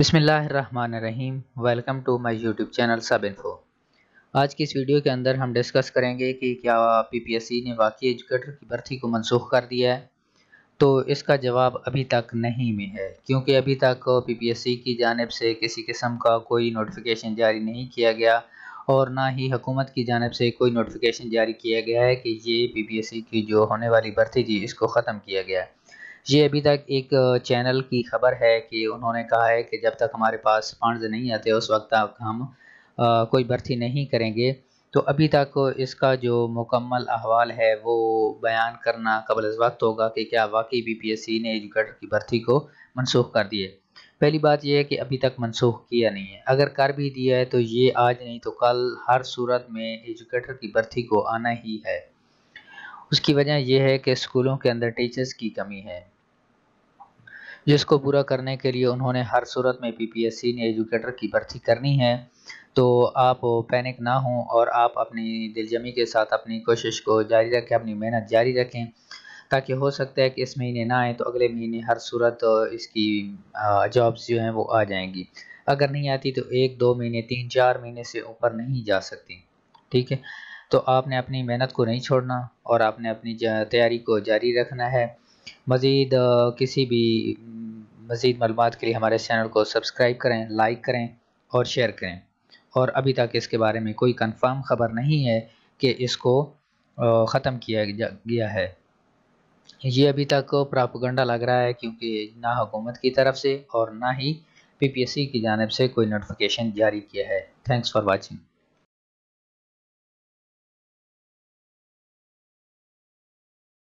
बिसमीम welcome to my YouTube channel सब info आज की इस वीडियो के अंदर हम डिस्कस करेंगे कि क्या पीपीएससी ने वाकई एजुकेटर की भर्ती को मनसूख कर दिया है तो इसका जवाब अभी तक नहीं में है क्योंकि अभी तक पीपीएससी की जानब से किसी किस्म का कोई नोटिफिकेशन जारी नहीं किया गया और ना ही हुकूमत की जानब से कोई नोटिफिकेशन जारी किया गया है कि ये पीपीएससी की जो होने वाली भर्ती थी इसको ख़त्म किया गया है ये अभी तक एक चैनल की खबर है कि उन्होंने कहा है कि जब तक हमारे पास फंड्स नहीं आते उस वक्त तक हम आ, कोई भर्ती नहीं करेंगे तो अभी तक इसका जो मुकम्मल अहवाल है वो बयान करना कबल वक्त होगा कि क्या वाकई बीपीएससी ने एजुकेटर की भर्ती को मनसूख कर दिए पहली बात यह है कि अभी तक मनसूख किया नहीं है अगर कर भी दिया है तो ये आज नहीं तो कल हर सूरत में एजुकेटर की भर्ती को आना ही है उसकी वजह यह है कि स्कूलों के अंदर टीचर्स की कमी है जिसको पूरा करने के लिए उन्होंने हर सूरत में पीपीएससी ने एजुकेटर की भर्ती करनी है तो आप पैनिक ना हों और आप अपनी दिलजमी के साथ अपनी कोशिश को जारी रखें अपनी मेहनत जारी रखें ताकि हो सकता है कि इस महीने ना आए तो अगले महीने हर सूरत इसकी जॉब्स जो हैं वो आ जाएंगी अगर नहीं आती तो एक दो महीने तीन चार महीने से ऊपर नहीं जा सकती ठीक है तो आपने अपनी मेहनत को नहीं छोड़ना और आपने अपनी तैयारी को जारी रखना है मज़ीद किसी भी मज़ीद मालूम के लिए हमारे चैनल को सब्सक्राइब करें लाइक करें और शेयर करें और अभी तक इसके बारे में कोई कंफर्म ख़बर नहीं है कि इसको ख़त्म किया गया है ये अभी तक प्रापगंडा लग रहा है क्योंकि ना हुकूमत की तरफ से और ना ही पीपीएससी की जानब से कोई नोटिफिकेशन जारी किया है थैंक्स फॉर वाचिंग